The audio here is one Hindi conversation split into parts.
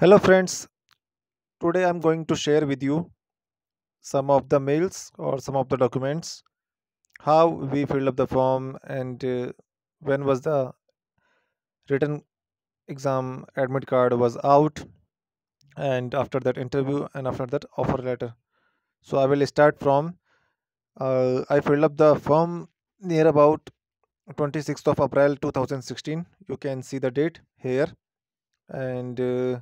hello friends today i'm going to share with you some of the mails or some of the documents how we filled up the form and uh, when was the written exam admit card was out and after that interview and after that offer letter so i will start from uh, i filled up the form near about 26th of april 2016 you can see the date here and uh,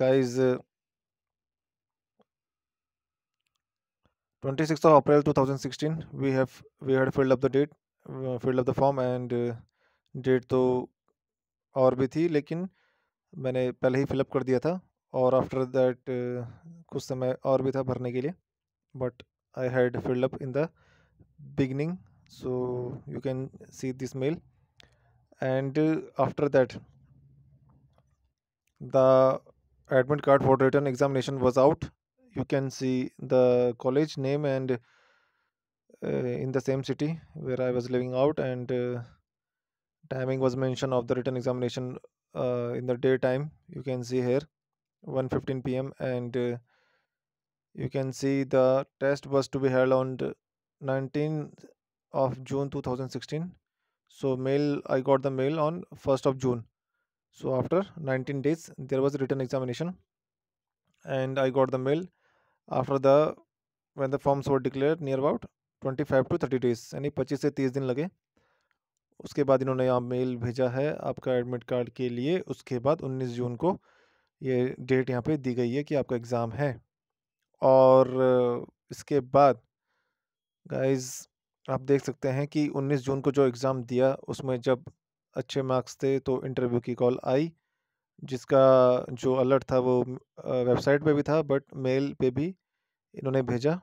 guys uh, 26th of april 2016 we have we had filled up the date uh, filled up the form and uh, date तो और भी थी लेकिन मैंने पहले ही फिलअप कर दिया था और आफ्टर दैट कुछ समय और भी था भरने के लिए but I had filled up in the beginning so you can see this mail and after that the admit card for written examination was out you can see the college name and uh, in the same city where i was living out and uh, timing was mentioned of the written examination uh, in the daytime you can see here 1:15 pm and uh, you can see the test was to be held on 19 of june 2016 so mail i got the mail on 1st of june so after 19 days there was written examination and i got the mail after the when the forms were declared near about 25 to 30 days यानी 25 से 30 दिन लगे उसके बाद इन्होंने यहाँ मेल भेजा है आपका एडमिट कार्ड के लिए उसके बाद 19 जून को ये डेट यहाँ पे दी गई है कि आपका एग्ज़ाम है और इसके बाद गाइस आप देख सकते हैं कि 19 जून को जो एग्ज़ाम दिया उसमें जब अच्छे मार्क्स थे तो इंटरव्यू की कॉल आई जिसका जो अलर्ट था वो वेबसाइट पे भी था बट मेल पे भी इन्होंने भेजा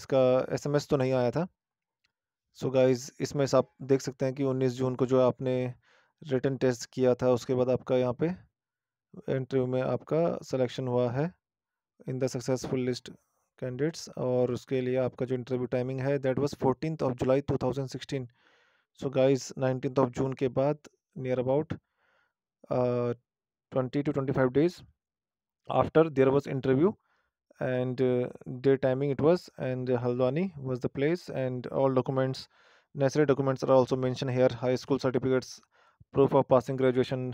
इसका एसएमएस तो नहीं आया था सो so गाइस इसमें आप देख सकते हैं कि 19 जून को जो आपने रिटर्न टेस्ट किया था उसके बाद आपका यहाँ पे इंटरव्यू में आपका सिलेक्शन हुआ है in the successful list candidates और उसके लिए आपका जो इंटरव्यू टाइमिंग है that was fourteen of July to So, guys, 19th of June. के बाद near about twenty to twenty five days after there was and uh, day timing it was and uh, Haldwani was the place and all documents necessary documents are also mentioned here high school certificates proof of passing graduation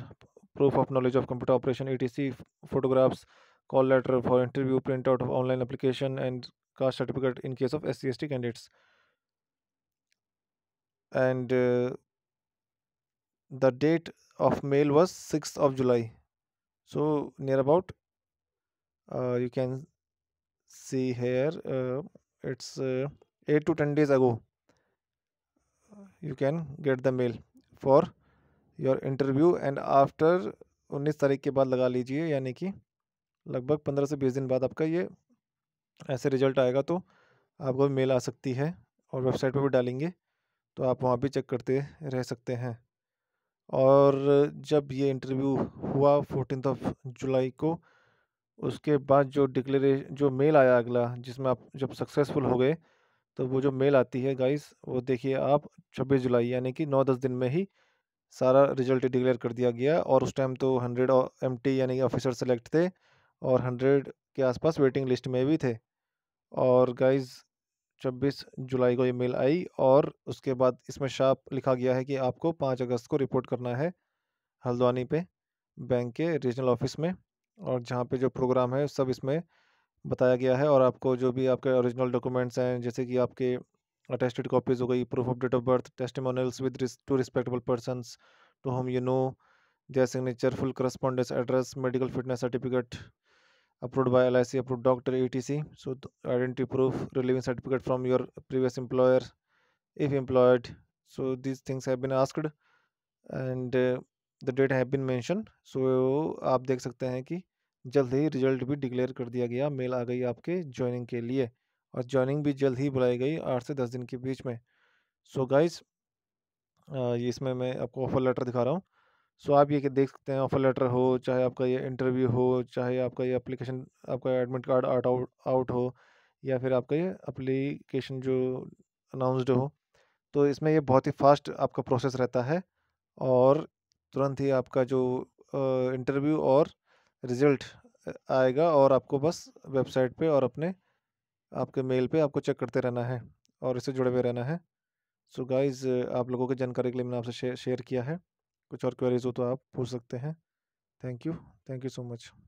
proof of knowledge of computer operation etc photographs call letter for interview printout of online application and caste certificate in case of SCST candidates and uh, the date of mail was 6th of July so near about uh, you can see here uh, it's 8 to 10 days ago you can get the mail for your interview and after 19 तारीख के बाद लगा लीजिए यानी कि लगभग 15 से 20 दिन बाद आपका ये ऐसे रिजल्ट आएगा तो आपको मेल आ सकती है और वेबसाइट पर भी डालेंगे तो आप वहाँ भी चेक करते रह सकते हैं और जब ये इंटरव्यू हुआ फोर्टीन ऑफ जुलाई को उसके बाद जो डिक्लेरे जो मेल आया अगला जिसमें आप जब सक्सेसफुल हो गए तो वो जो मेल आती है गाइस वो देखिए आप 26 जुलाई यानी कि 9-10 दिन में ही सारा रिजल्ट डिक्लेयर कर दिया गया और उस टाइम तो 100 और एम यानी कि ऑफिसर सेलेक्ट थे और 100 के आसपास वेटिंग लिस्ट में भी थे और गाइस छब्बीस जुलाई को ये मेल आई और उसके बाद इसमें शाप लिखा गया है कि आपको पाँच अगस्त को रिपोर्ट करना है हल्द्वानी पे बैंक के रीजनल ऑफिस में और जहाँ पे जो प्रोग्राम है सब इसमें बताया गया है और आपको जो भी आपके ओरिजिनल डॉक्यूमेंट्स हैं जैसे कि आपके अटेस्टेड कॉपीज़ हो गई proof of date of birth testimonials with two respectable person to whom you know their signature full correspondence address medical fitness certificate approved by LIC, approved doctor, etc. So identity proof, relieving certificate from your previous employer, if employed. So these things have been asked and uh, the date have been mentioned. So आप देख सकते हैं कि जल्द ही रिजल्ट भी डिक्लेयर कर दिया गया मेल आ गई आपके ज्वाइनिंग के लिए और ज्वाइनिंग भी जल्द ही बुलाई गई आठ से दस दिन के बीच में सो so गाइस ये इसमें मैं आपको ऑफर लेटर दिखा रहा हूँ सो आप ये देख सकते हैं ऑफर लेटर हो चाहे आपका ये इंटरव्यू हो चाहे आपका ये अप्लीकेशन आपका एडमिट कार्ड आउट आउट हो या फिर आपका ये अप्लीकेशन जो अनाउंसड हो तो इसमें ये बहुत ही फास्ट आपका प्रोसेस रहता है और तुरंत ही आपका जो इंटरव्यू और रिज़ल्ट आएगा और आपको बस वेबसाइट पे और अपने आपके मेल पे आपको चेक करते रहना है और इससे जुड़े हुए रहना है सो so गाइज़ आप लोगों की जानकारी के लिए मैंने आपसे शेयर किया है कुछ और क्वेरीज हो तो आप पूछ हाँ। सकते हैं thank you thank you so much